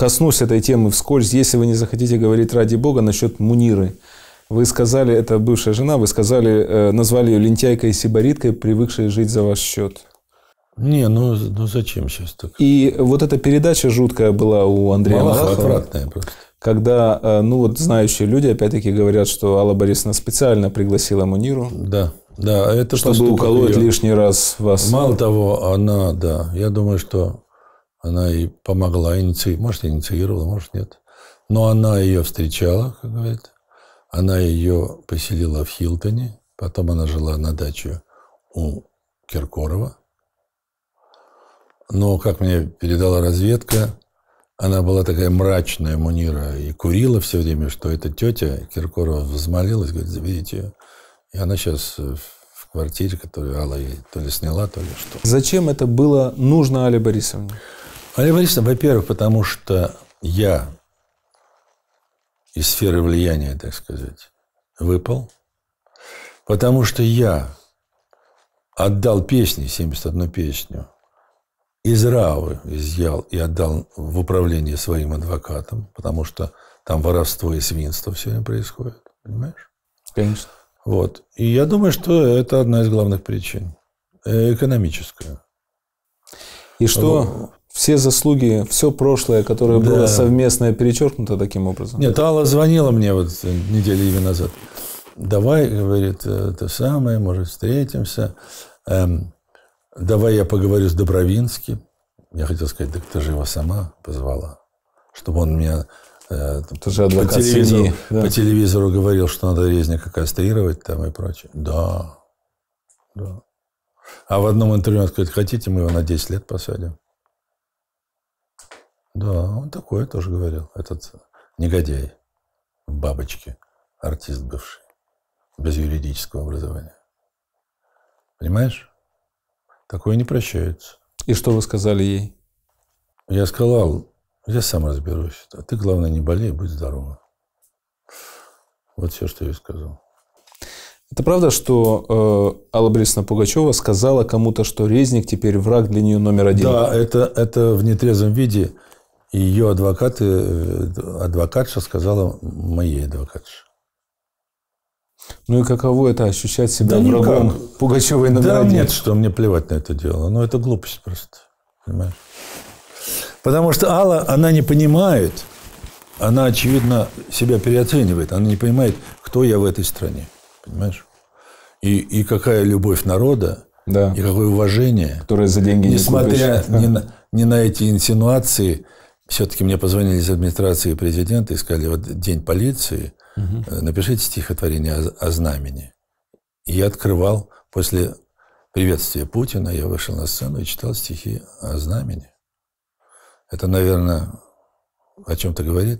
коснусь этой темы вскользь, если вы не захотите говорить ради Бога насчет Муниры. Вы сказали, это бывшая жена, вы сказали, э, назвали ее лентяйкой и сибариткой, привыкшей жить за ваш счет. Не, ну, ну зачем сейчас так? И вот эта передача жуткая была у Андрея Малахова. Когда, э, ну вот знающие люди опять-таки говорят, что Алла Борисовна специально пригласила Муниру. Да, да. А это чтобы уколоть ее. лишний раз вас. Мало того, она, да, я думаю, что она и помогла, иници... может, инициировала, может, нет. Но она ее встречала, как говорит. Она ее поселила в Хилтоне. Потом она жила на даче у Киркорова. Но, как мне передала разведка, она была такая мрачная Мунира и курила все время, что эта тетя Киркорова взмолилась, говорит, заберите ее. И она сейчас э, в квартире, которую Алла ей то ли сняла, то ли что. Зачем это было нужно Алле Борисовне? Мария Борисовна, во-первых, потому что я из сферы влияния, так сказать, выпал, потому что я отдал песни, 71 песню, из Равы изъял и отдал в управление своим адвокатом, потому что там воровство и свинство все время происходит, понимаешь? Конечно. Вот. И я думаю, что это одна из главных причин. Э, экономическая. И что все заслуги, все прошлое, которое да. было совместное, перечеркнуто таким образом. Нет, Алла звонила мне вот недели две назад. Давай, говорит, это самое, может, встретимся. Эм, давай я поговорю с Добровинским. Я хотел сказать, так ты же его сама позвала, чтобы он меня э, ты же по, телевизору, семьи, да. по телевизору говорил, что надо резника кастрировать там и прочее. Да, да. А в одном интервью он сказал, хотите, мы его на 10 лет посадим. Да, он такое тоже говорил, этот негодяй в бабочке, артист бывший, без юридического образования. Понимаешь? Такое не прощается. И что вы сказали ей? Я сказал, я сам разберусь. А ты, главное, не болей, будь здорова. Вот все, что я ей сказал. Это правда, что э, Алла Борисовна Пугачева сказала кому-то, что Резник теперь враг для нее номер один? Да, это, это в нетрезвом виде ее адвокаты, э, адвокатша сказала моей адвокатше. Ну и каково это ощущать себя да врагом Пугачевой на Да нет, что мне плевать на это дело. Но ну, это глупость просто. Понимаешь? Потому что Алла, она не понимает, она, очевидно, себя переоценивает. Она не понимает, кто я в этой стране. Понимаешь? И, и какая любовь народа, да. и какое уважение. Которое за деньги не Несмотря купишь. Несмотря не на, на эти инсинуации, все-таки мне позвонили из администрации президента и сказали, вот день полиции, угу. напишите стихотворение о, о знамени. И я открывал после приветствия Путина, я вышел на сцену и читал стихи о знамени. Это, наверное, о чем-то говорит.